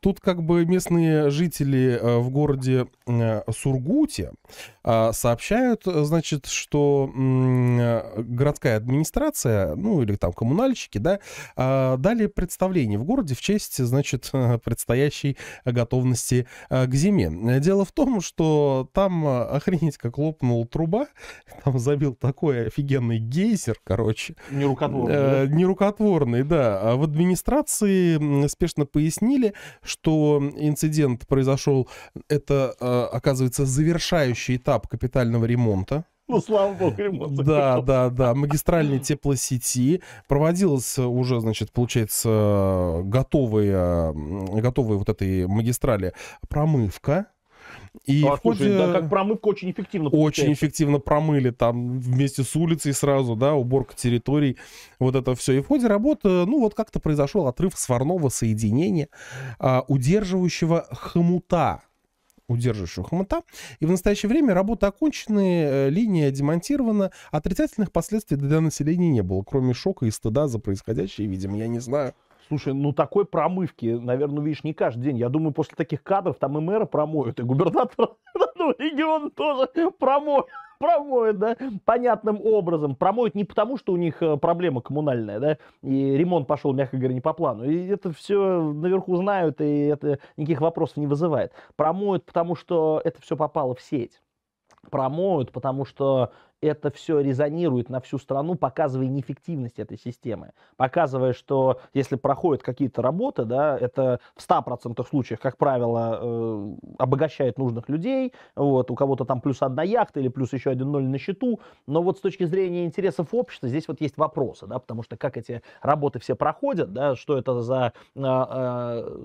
Тут как бы местные жители э, в городе э, Сургуте э, сообщают, значит, что городская администрация, ну или там коммунальщики, да, дали представление в городе в честь, значит, предстоящей готовности к зиме. Дело в том, что там охренеть как лопнула труба, там забил такой офигенный гейзер, короче. Нерукотворный. Да? Нерукотворный, да. А в администрации спешно пояснили, что инцидент произошел, это, а, оказывается, завершающий этап капитального ремонта. Ну, слава богу, ремонт. Да, да, да. Магистральной теплосети. Проводилась уже, значит, получается, готовые, готовые вот этой магистрали промывка. И а, в слушай, да, как промывка очень эффективно получается. Очень эффективно промыли там вместе с улицей сразу, да, уборка территорий, вот это все. И в ходе работы, ну, вот как-то произошел отрыв сварного соединения, а, удерживающего хомута удерживающего хомута. И в настоящее время работы окончены, э, линия демонтирована. Отрицательных последствий для населения не было, кроме шока и стыда за происходящее, видимо, я не знаю. Слушай, ну такой промывки, наверное, видишь, не каждый день. Я думаю, после таких кадров там и мэра промоют, и губернатора региона ну, тоже промоют промоют, да, понятным образом. Промоют не потому, что у них э, проблема коммунальная, да, и ремонт пошел, мягко говоря, не по плану. И это все наверху знают, и это никаких вопросов не вызывает. Промоют, потому что это все попало в сеть промоют, потому что это все резонирует на всю страну, показывая неэффективность этой системы, показывая, что если проходят какие-то работы, да, это в 100% случаях, как правило, э, обогащает нужных людей, вот, у кого-то там плюс одна яхта или плюс еще один ноль на счету, но вот с точки зрения интересов общества здесь вот есть вопросы, да, потому что как эти работы все проходят, да, что это за э, э,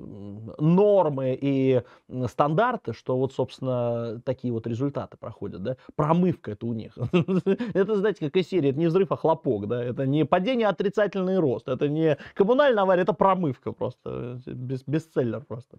нормы и стандарты, что вот, собственно, такие вот результаты проходят, да, промывка это у них, это, знаете, какая серия, это не взрыв, а хлопок, да, это не падение, а отрицательный рост, это не коммунальная авария, это промывка просто, э, бестселлер просто.